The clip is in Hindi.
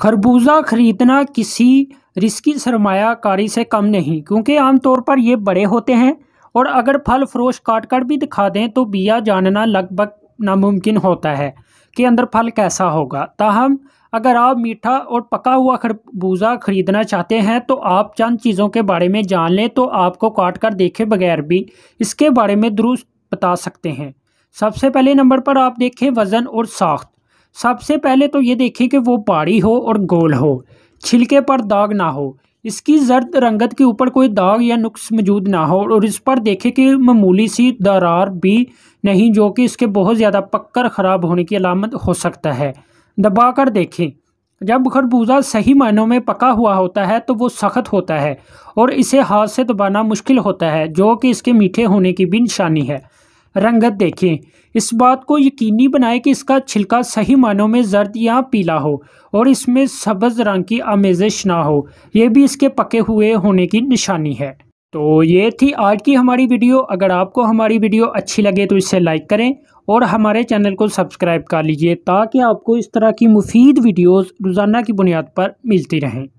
खरबूजा ख़रीदना किसी रिस्की सरमाकारी से कम नहीं क्योंकि आमतौर पर ये बड़े होते हैं और अगर फल फ्रोश काट कर भी दिखा दें तो बिया जानना लगभग नामुमकिन होता है कि अंदर फल कैसा होगा ताहम अगर आप मीठा और पका हुआ खरबूजा ख़रीदना चाहते हैं तो आप चंद चीज़ों के बारे में जान लें तो आपको काट कर देखे बगैर भी इसके बारे में दुरुस्त बता सकते हैं सबसे पहले नंबर पर आप देखें वज़न और साख्त सबसे पहले तो ये देखें कि वो पहाड़ी हो और गोल हो छिलके पर दाग ना हो इसकी जर्द रंगत के ऊपर कोई दाग या नुक्स मौजूद ना हो और इस पर देखें कि मामूली सी दरार भी नहीं जो कि इसके बहुत ज़्यादा पक्कर ख़राब होने की अलामत हो सकता है दबा कर देखें जब खरबूजा सही मायनों में पका हुआ होता है तो वो सख्त होता है और इसे हाथ से दबाना मुश्किल होता है जो कि इसके मीठे होने की भी निशानी है रंगत देखें इस बात को यकीनी बनाएं कि इसका छिलका सही मानों में जर्द या पीला हो और इसमें सब्ज़ रंग की आमेजिश ना हो यह भी इसके पके हुए होने की निशानी है तो ये थी आज की हमारी वीडियो अगर आपको हमारी वीडियो अच्छी लगे तो इसे लाइक करें और हमारे चैनल को सब्सक्राइब कर लीजिए ताकि आपको इस तरह की मुफीद वीडियोस रोज़ाना की बुनियाद पर मिलती रहें